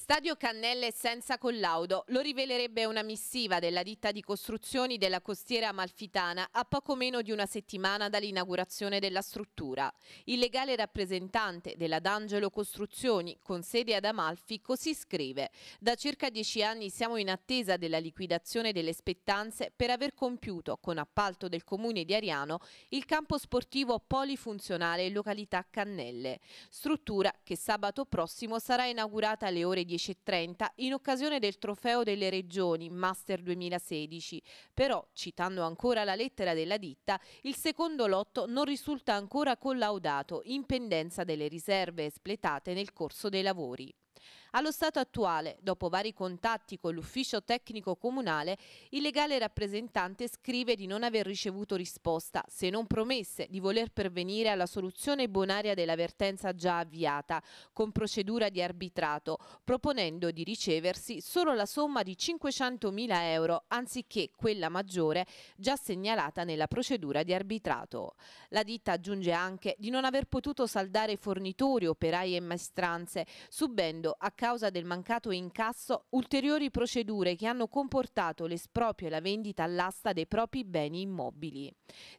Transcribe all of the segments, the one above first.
Stadio Cannelle senza collaudo, lo rivelerebbe una missiva della ditta di costruzioni della costiera amalfitana a poco meno di una settimana dall'inaugurazione della struttura. Il legale rappresentante della D'Angelo Costruzioni, con sede ad Amalfi, così scrive «Da circa dieci anni siamo in attesa della liquidazione delle spettanze per aver compiuto, con appalto del comune di Ariano, il campo sportivo polifunzionale località Cannelle, struttura che sabato prossimo sarà inaugurata alle ore 10.30 in occasione del trofeo delle regioni Master 2016. Però, citando ancora la lettera della ditta, il secondo lotto non risulta ancora collaudato in pendenza delle riserve espletate nel corso dei lavori. Allo stato attuale, dopo vari contatti con l'ufficio tecnico comunale, il legale rappresentante scrive di non aver ricevuto risposta, se non promesse di voler pervenire alla soluzione bonaria dell'avvertenza già avviata, con procedura di arbitrato, proponendo di riceversi solo la somma di 500.000 euro anziché quella maggiore già segnalata nella procedura di arbitrato. La ditta aggiunge anche di non aver potuto saldare fornitori, operai e maestranze, subendo a causa del mancato incasso ulteriori procedure che hanno comportato l'esproprio e la vendita all'asta dei propri beni immobili.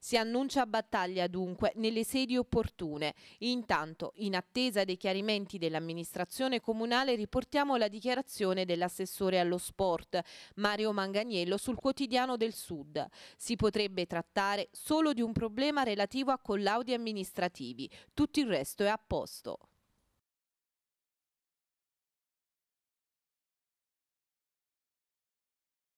Si annuncia battaglia dunque nelle sedi opportune. Intanto, in attesa dei chiarimenti dell'amministrazione comunale, riportiamo la dichiarazione dell'assessore allo sport, Mario Manganiello, sul quotidiano del Sud. Si potrebbe trattare solo di un problema relativo a collaudi amministrativi. Tutto il resto è a posto.